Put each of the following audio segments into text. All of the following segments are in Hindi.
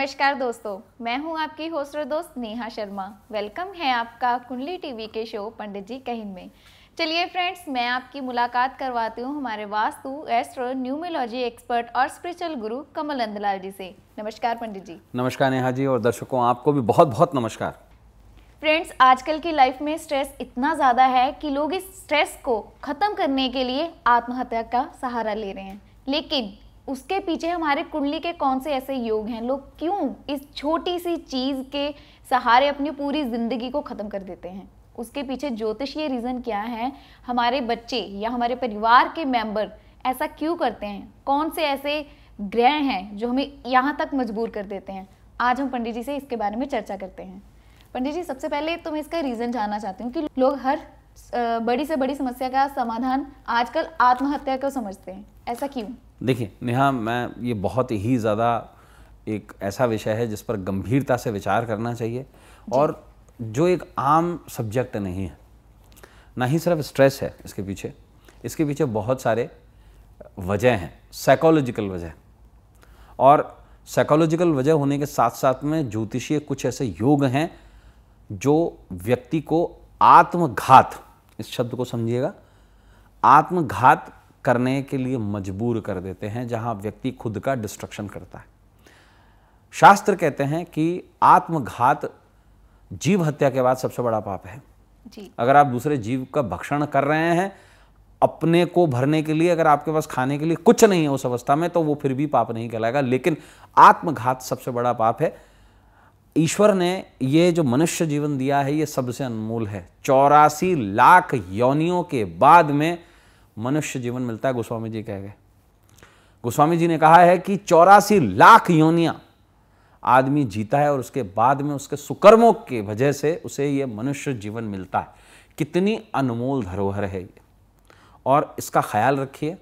नमस्कार दोस्तों मैं हूं आपकी होस्टर दोस्त नेहा शर्मा वेलकम है आपका कुंडली टीवी के शो पंडित जी कहिन में चलिए फ्रेंड्स मैं आपकी मुलाकात करवाती हूं हमारे वास्तु एस्ट्रो न्यूमोलॉजी एक्सपर्ट और स्पिरिचुअल गुरु कमल नंदलाल जी से नमस्कार पंडित जी नमस्कार नेहा जी और दर्शकों आपको भी बहुत बहुत नमस्कार फ्रेंड्स आजकल की लाइफ में स्ट्रेस इतना ज़्यादा है कि लोग इस स्ट्रेस को ख़त्म करने के लिए आत्महत्या का सहारा ले रहे हैं लेकिन उसके पीछे हमारे कुंडली के कौन से ऐसे योग हैं लोग क्यों इस छोटी सी चीज़ के सहारे अपनी पूरी ज़िंदगी को ख़त्म कर देते हैं उसके पीछे ज्योतिषीय रीज़न क्या है हमारे बच्चे या हमारे परिवार के मेंबर ऐसा क्यों करते हैं कौन से ऐसे ग्रह हैं जो हमें यहाँ तक मजबूर कर देते हैं आज हम पंडित जी से इसके बारे में चर्चा करते हैं पंडित जी सबसे पहले तो मैं इसका रीज़न जानना चाहती हूँ कि लोग हर बड़ी से बड़ी समस्या का समाधान आजकल आत्महत्या को समझते हैं ऐसा क्यों देखिए नेहा मैं ये बहुत ही ज़्यादा एक ऐसा विषय है जिस पर गंभीरता से विचार करना चाहिए और जो एक आम सब्जेक्ट नहीं है ना ही सिर्फ स्ट्रेस है इसके पीछे इसके पीछे बहुत सारे वजह हैं साइकोलॉजिकल वजह और साइकोलॉजिकल वजह होने के साथ साथ में ज्योतिषीय कुछ ऐसे योग हैं जो व्यक्ति को आत्मघात इस शब्द को समझिएगा आत्मघात करने के लिए मजबूर कर देते हैं जहां व्यक्ति खुद का डिस्ट्रक्शन करता है शास्त्र कहते हैं कि आत्मघात जीव हत्या के बाद सबसे बड़ा पाप है जी। अगर आप दूसरे जीव का भक्षण कर रहे हैं अपने को भरने के लिए अगर आपके पास खाने के लिए कुछ नहीं है उस अवस्था में तो वो फिर भी पाप नहीं कहलाएगा लेकिन आत्मघात सबसे बड़ा पाप है ईश्वर ने ये जो मनुष्य जीवन दिया है ये सबसे अनमोल है चौरासी लाख योनियों के बाद में मनुष्य जीवन मिलता है गोस्वामी जी कह गए गोस्वामी जी ने कहा है कि चौरासी लाख योनिया आदमी जीता है और उसके बाद में उसके सुकर्मों के वजह से उसे यह मनुष्य जीवन मिलता है कितनी अनमोल धरोहर है ये और इसका ख्याल रखिए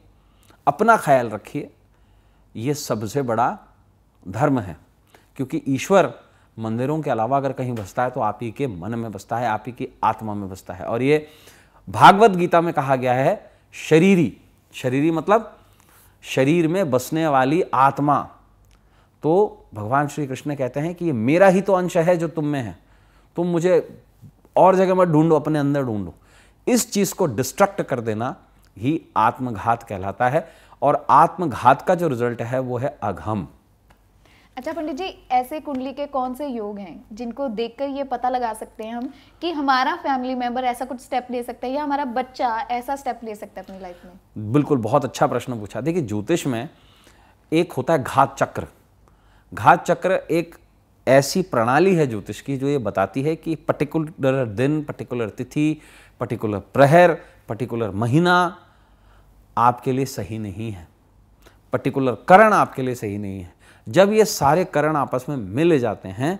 अपना ख्याल रखिए ये सबसे बड़ा धर्म है क्योंकि ईश्वर मंदिरों के अलावा अगर कहीं बसता है तो आप ही के मन में बसता है आप ही की आत्मा में बसता है और ये भागवत गीता में कहा गया है शरीरी शरीरी मतलब शरीर में बसने वाली आत्मा तो भगवान श्री कृष्ण कहते हैं कि ये मेरा ही तो अंश है जो तुम में है तुम मुझे और जगह मत ढूंढो अपने अंदर ढूंढो इस चीज़ को डिस्ट्रक्ट कर देना ही आत्मघात कहलाता है और आत्मघात का जो रिजल्ट है वो है अघम अच्छा पंडित जी ऐसे कुंडली के कौन से योग हैं जिनको देखकर ये पता लगा सकते हैं हम कि हमारा फैमिली मेंबर ऐसा कुछ स्टेप ले सकता है या हमारा बच्चा ऐसा स्टेप ले सकता है अपनी लाइफ में बिल्कुल बहुत अच्छा प्रश्न पूछा देखिए ज्योतिष में एक होता है घात चक्र घात चक्र एक ऐसी प्रणाली है ज्योतिष की जो ये बताती है कि पर्टिकुलर दिन पर्टिकुलर तिथि पर्टिकुलर प्रहर पर्टिकुलर महीना आपके लिए सही नहीं है पर्टिकुलर करण आपके लिए सही नहीं है जब ये सारे करण आपस में मिल जाते हैं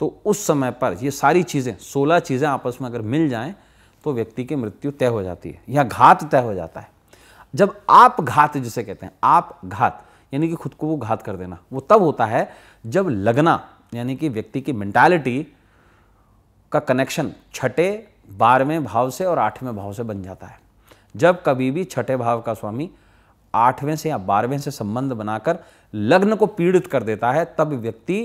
तो उस समय पर ये सारी चीज़ें सोलह चीज़ें आपस में अगर मिल जाएं तो व्यक्ति की मृत्यु तय हो जाती है या घात तय हो जाता है जब आप घात जिसे कहते हैं आप घात यानी कि खुद को वो घात कर देना वो तब होता है जब लगना यानी कि व्यक्ति की मेंटालिटी का कनेक्शन छठे बारहवें भाव से और आठवें भाव से बन जाता है जब कभी भी छठे भाव का स्वामी आठवें से या बारहवें से संबंध बनाकर लग्न को पीड़ित कर देता है तब व्यक्ति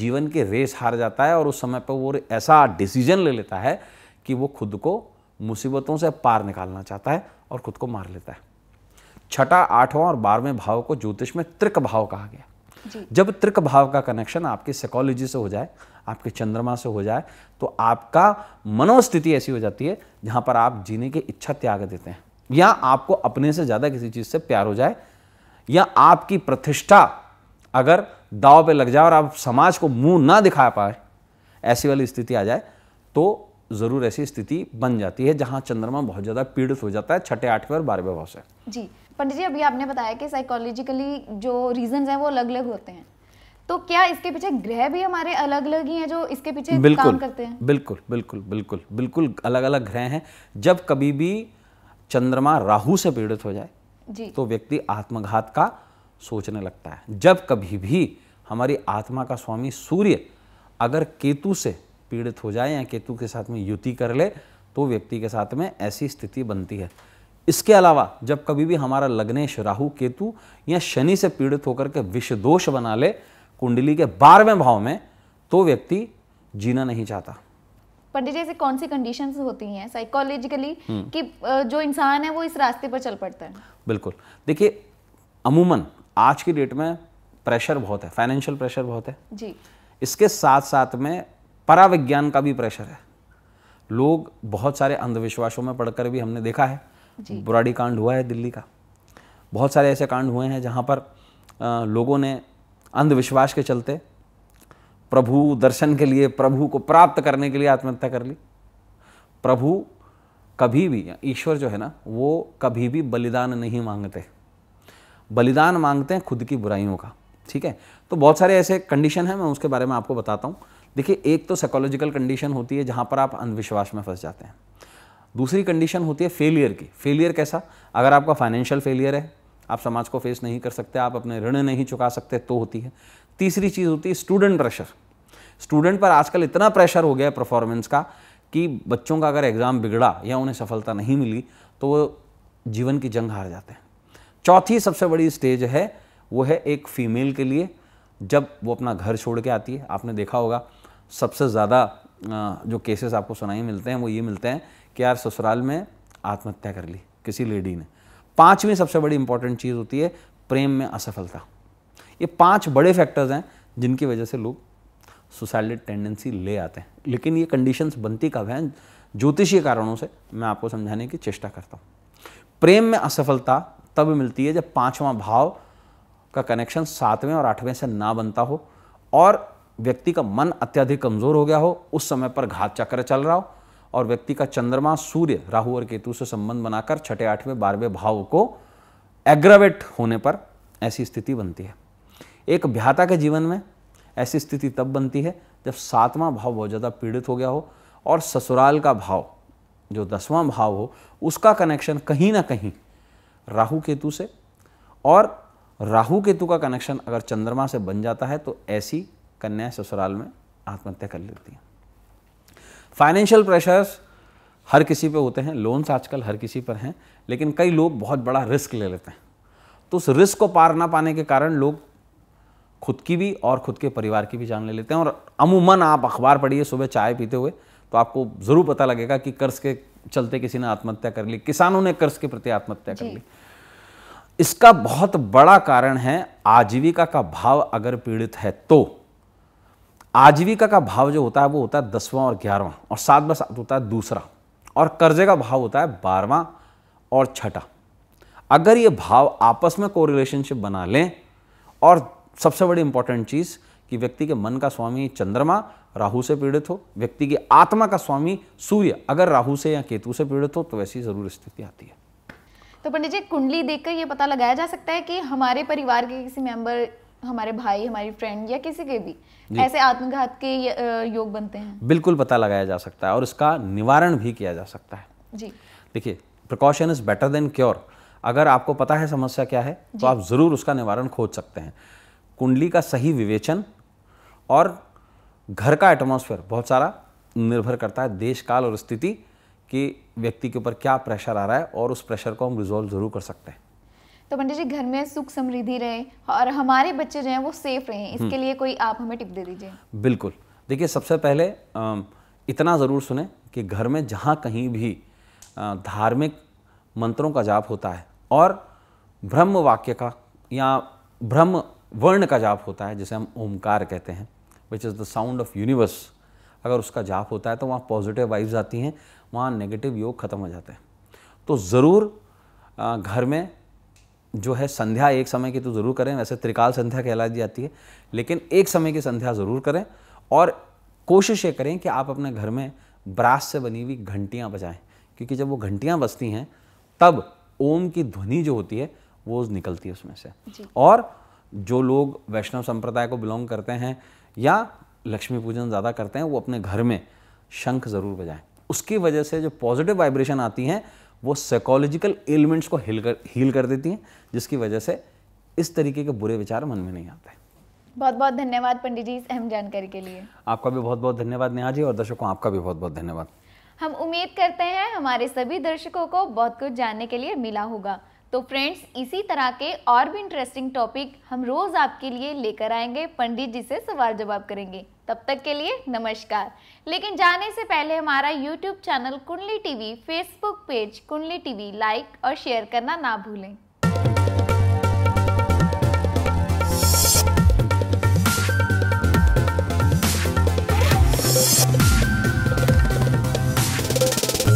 जीवन के रेस हार जाता है और उस समय पर वो ऐसा डिसीजन ले लेता है कि वो खुद को मुसीबतों से पार निकालना चाहता है और खुद को मार लेता है छठा आठवां और बारहवें भाव को ज्योतिष में त्रिक भाव कहा गया जब त्रिक भाव का कनेक्शन आपकी साइकोलॉजी से हो जाए आपके चंद्रमा से हो जाए तो आपका मनोस्थिति ऐसी हो जाती है जहाँ पर आप जीने की इच्छा त्याग देते हैं या आपको अपने से ज़्यादा किसी चीज़ से प्यार हो जाए या आपकी प्रतिष्ठा अगर दाव पे लग जाए और आप समाज को मुंह ना दिखा पाए ऐसी वाली स्थिति आ जाए तो ज़रूर ऐसी स्थिति बन जाती है जहां चंद्रमा बहुत ज़्यादा पीड़ित हो जाता है छठे आठवें और बारहवें भाव से जी पंडित जी अभी आपने बताया कि साइकोलॉजिकली जो रीजन है वो अलग अलग होते हैं तो क्या इसके पीछे ग्रह भी हमारे अलग अलग ही हैं जो इसके पीछे बिल्कुल, काम करते हैं बिल्कुल बिल्कुल बिल्कुल बिल्कुल अलग अलग ग्रह हैं जब कभी भी चंद्रमा राहु से पीड़ित हो जाए जी। तो व्यक्ति आत्मघात का सोचने लगता है जब कभी भी हमारी आत्मा का स्वामी सूर्य अगर केतु से पीड़ित हो जाए या केतु के साथ में युति कर ले तो व्यक्ति के साथ में ऐसी स्थिति बनती है इसके अलावा जब कभी भी हमारा लग्नेश राहु केतु या शनि से पीड़ित होकर के विषदोष बना ले कुंडली के बारहवें भाव में तो व्यक्ति जीना नहीं चाहता पंडित जी ऐसी कौन सी कंडीशंस होती हैं साइकोलॉजिकली हम्म। कि जो इंसान है वो इस रास्ते पर चल पड़ता है बिल्कुल देखिए अमूमन आज की डेट में प्रेशर बहुत है फाइनेंशियल प्रेशर बहुत है जी इसके साथ साथ में पराविज्ञान का भी प्रेशर है लोग बहुत सारे अंधविश्वासों में पढ़कर भी हमने देखा है बुराडी कांड हुआ है दिल्ली का बहुत सारे ऐसे कांड हुए हैं जहाँ पर लोगों ने अंधविश्वास के चलते प्रभु दर्शन के लिए प्रभु को प्राप्त करने के लिए आत्महत्या कर ली प्रभु कभी भी ईश्वर जो है ना वो कभी भी बलिदान नहीं मांगते बलिदान मांगते हैं खुद की बुराइयों का ठीक है तो बहुत सारे ऐसे कंडीशन हैं मैं उसके बारे में आपको बताता हूँ देखिए एक तो साइकोलॉजिकल कंडीशन होती है जहाँ पर आप अंधविश्वास में फंस जाते हैं दूसरी कंडीशन होती है फेलियर की फेलियर कैसा अगर आपका फाइनेंशियल फेलियर है आप समाज को फेस नहीं कर सकते आप अपने ऋण नहीं चुका सकते तो होती है तीसरी चीज़ होती है स्टूडेंट प्रेशर स्टूडेंट पर आजकल इतना प्रेशर हो गया है परफॉर्मेंस का कि बच्चों का अगर एग्ज़ाम बिगड़ा या उन्हें सफलता नहीं मिली तो वो जीवन की जंग हार जाते हैं चौथी सबसे बड़ी स्टेज है वो है एक फ़ीमेल के लिए जब वो अपना घर छोड़ के आती है आपने देखा होगा सबसे ज़्यादा जो केसेस आपको सुनाई मिलते हैं वो ये मिलते हैं कि यार ससुराल में आत्महत्या कर ली किसी लेडी ने पांचवी सबसे बड़ी इंपॉर्टेंट चीज़ होती है प्रेम में असफलता ये पांच बड़े फैक्टर्स हैं जिनकी वजह से लोग सुसाइडल टेंडेंसी ले आते हैं लेकिन ये कंडीशंस बनती कब हैं ज्योतिषीय कारणों से मैं आपको समझाने की चेष्टा करता हूँ प्रेम में असफलता तब मिलती है जब पाँचवा भाव का कनेक्शन सातवें और आठवें से ना बनता हो और व्यक्ति का मन अत्यधिक कमज़ोर हो गया हो उस समय पर घात चक्र चल रहा हो और व्यक्ति का चंद्रमा सूर्य राहु और केतु से संबंध बनाकर छठे आठवें बारहवें भाव को एग्रावेट होने पर ऐसी स्थिति बनती है एक भ्याता के जीवन में ऐसी स्थिति तब बनती है जब सातवां भाव बहुत ज़्यादा पीड़ित हो गया हो और ससुराल का भाव जो दसवां भाव हो उसका कनेक्शन कहीं ना कहीं राहु केतु से और राहु केतु का कनेक्शन अगर चंद्रमा से बन जाता है तो ऐसी कन्या ससुराल में आत्महत्या कर लेती है फाइनेंशियल प्रेशर्स हर किसी पे होते हैं लोन्स आजकल हर किसी पर हैं लेकिन कई लोग बहुत बड़ा रिस्क ले लेते हैं तो उस रिस्क को पार ना पाने के कारण लोग खुद की भी और खुद के परिवार की भी जान ले लेते हैं और अमूमन आप अखबार पढ़िए सुबह चाय पीते हुए तो आपको ज़रूर पता लगेगा कि कर्ज के चलते किसी ने आत्महत्या कर ली किसानों ने कर्ज के प्रति आत्महत्या कर ली इसका बहुत बड़ा कारण है आजीविका का भाव अगर पीड़ित है तो आजीविका का भाव जो होता है वो होता है दसवां और ग्यारहवां और सात बस सात होता है दूसरा और कर्जे का भाव होता है बारहवां और छठा अगर ये भाव आपस में कोरिलेशनशिप बना लें और सबसे बड़ी इंपॉर्टेंट चीज़ कि व्यक्ति के मन का स्वामी चंद्रमा राहु से पीड़ित हो व्यक्ति की आत्मा का स्वामी सूर्य अगर राहु से या केतु से पीड़ित हो तो वैसी ज़रूर स्थिति आती है तो पंडित जी कुंडली देखकर ये पता लगाया जा सकता है कि हमारे परिवार के किसी मेंबर हमारे भाई हमारी फ्रेंड या किसी के भी ऐसे आत्मघात के योग बनते हैं बिल्कुल पता लगाया जा सकता है और इसका निवारण भी किया जा सकता है जी देखिए precaution is better than cure अगर आपको पता है समस्या क्या है तो आप ज़रूर उसका निवारण खोज सकते हैं कुंडली का सही विवेचन और घर का एटमॉस्फेयर बहुत सारा निर्भर करता है देश काल और स्थिति कि व्यक्ति के ऊपर क्या प्रेशर आ रहा है और उस प्रेशर को हम रिजॉल्व ज़रूर कर सकते हैं तो पंडित जी घर में सुख समृद्धि रहे और हमारे बच्चे जो हैं वो सेफ रहे हम्म। इसके लिए कोई आप हमें टिप दे दीजिए बिल्कुल देखिए सबसे पहले इतना ज़रूर सुने कि घर में जहाँ कहीं भी धार्मिक मंत्रों का जाप होता है और ब्रह्म वाक्य का या ब्रह्म वर्ण का जाप होता है जिसे हम ओमकार कहते हैं which is the sound of universe अगर उसका जाप होता है तो वहाँ पॉजिटिव वाइब्स आती हैं वहाँ नेगेटिव योग ख़त्म हो जाते हैं तो ज़रूर घर में जो है संध्या एक समय की तो ज़रूर करें वैसे त्रिकाल संध्या कहलाई जाती है लेकिन एक समय की संध्या ज़रूर करें और कोशिश ये करें कि आप अपने घर में ब्रास से बनी हुई घंटियाँ बजाएं क्योंकि जब वो घंटियाँ बजती हैं तब ओम की ध्वनि जो होती है वो निकलती है उसमें से और जो लोग वैष्णव संप्रदाय को बिलोंग करते हैं या लक्ष्मी पूजन ज़्यादा करते हैं वो अपने घर में शंख ज़रूर बजाएं उसकी वजह से जो पॉजिटिव वाइब्रेशन आती हैं वो साइकोलॉजिकल एलिमेंट्स को हिल कर हील कर देती हैं जिसकी वजह से इस तरीके के बुरे विचार मन में नहीं आते बहुत बहुत धन्यवाद पंडित जी इस अहम जानकारी के लिए आपका भी बहुत बहुत धन्यवाद नेहा जी और दर्शकों आपका भी बहुत बहुत धन्यवाद हम उम्मीद करते हैं हमारे सभी दर्शकों को बहुत कुछ जानने के लिए मिला होगा तो फ्रेंड्स इसी तरह के और भी इंटरेस्टिंग टॉपिक हम रोज़ आपके लिए लेकर आएंगे पंडित जी से सवाल जवाब करेंगे तब तक के लिए नमस्कार लेकिन जाने से पहले हमारा YouTube channel Kundli TV Facebook page Kundli TV like और शेयर करना ना भूलें